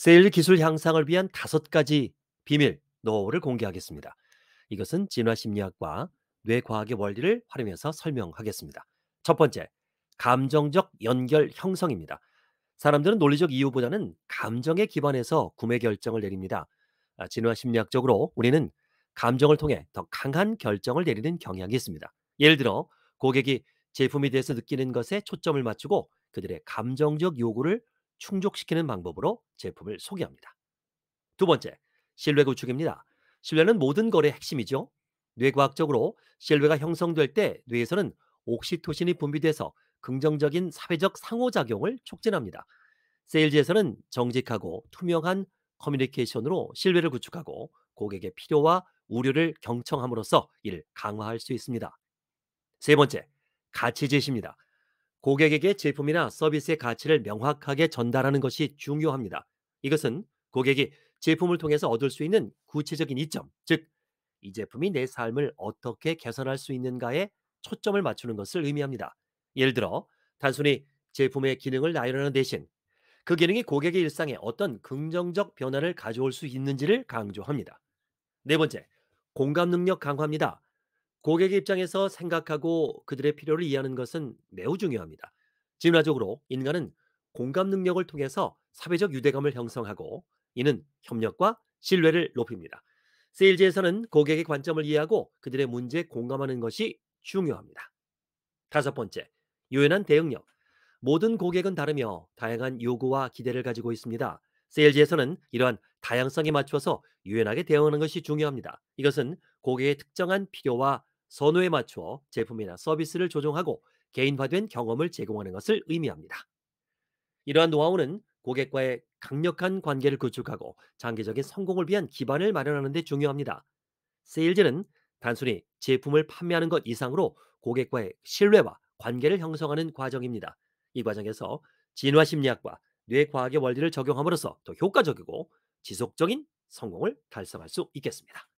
세일 기술 향상을 위한 다섯 가지 비밀 노하우를 공개하겠습니다. 이것은 진화 심리학과 뇌과학의 원리를 활용해서 설명하겠습니다. 첫 번째, 감정적 연결 형성입니다. 사람들은 논리적 이유보다는 감정에 기반해서 구매 결정을 내립니다. 아, 진화 심리학적으로 우리는 감정을 통해 더 강한 결정을 내리는 경향이 있습니다. 예를 들어 고객이 제품에 대해서 느끼는 것에 초점을 맞추고 그들의 감정적 요구를 충족시키는 방법으로 제품을 소개합니다. 두 번째, 신뢰 구축입니다. 신뢰는 모든 거래의 핵심이죠. 뇌과학적으로 신뢰가 형성될 때 뇌에서는 옥시토신이 분비돼서 긍정적인 사회적 상호작용을 촉진합니다. 세일즈에서는 정직하고 투명한 커뮤니케이션으로 신뢰를 구축하고 고객의 필요와 우려를 경청함으로써 이를 강화할 수 있습니다. 세 번째, 가치 제시입니다. 고객에게 제품이나 서비스의 가치를 명확하게 전달하는 것이 중요합니다. 이것은 고객이 제품을 통해서 얻을 수 있는 구체적인 이점, 즉, 이 제품이 내 삶을 어떻게 개선할 수 있는가에 초점을 맞추는 것을 의미합니다. 예를 들어, 단순히 제품의 기능을 나열하는 대신 그 기능이 고객의 일상에 어떤 긍정적 변화를 가져올 수 있는지를 강조합니다. 네 번째, 공감 능력 강화입니다. 고객의 입장에서 생각하고 그들의 필요를 이해하는 것은 매우 중요합니다. 진화적으로 인간은 공감 능력을 통해서 사회적 유대감을 형성하고 이는 협력과 신뢰를 높입니다. 세일즈에서는 고객의 관점을 이해하고 그들의 문제에 공감하는 것이 중요합니다. 다섯 번째, 유연한 대응력. 모든 고객은 다르며 다양한 요구와 기대를 가지고 있습니다. 세일즈에서는 이러한 다양성에 맞춰서 유연하게 대응하는 것이 중요합니다. 이것은 고객의 특정한 필요와 선호에 맞추어 제품이나 서비스를 조정하고 개인화된 경험을 제공하는 것을 의미합니다. 이러한 노하우는 고객과의 강력한 관계를 구축하고 장기적인 성공을 위한 기반을 마련하는 데 중요합니다. 세일즈는 단순히 제품을 판매하는 것 이상으로 고객과의 신뢰와 관계를 형성하는 과정입니다. 이 과정에서 진화 심리학과 뇌과학의 원리를 적용함으로써 더 효과적이고 지속적인 성공을 달성할 수 있겠습니다.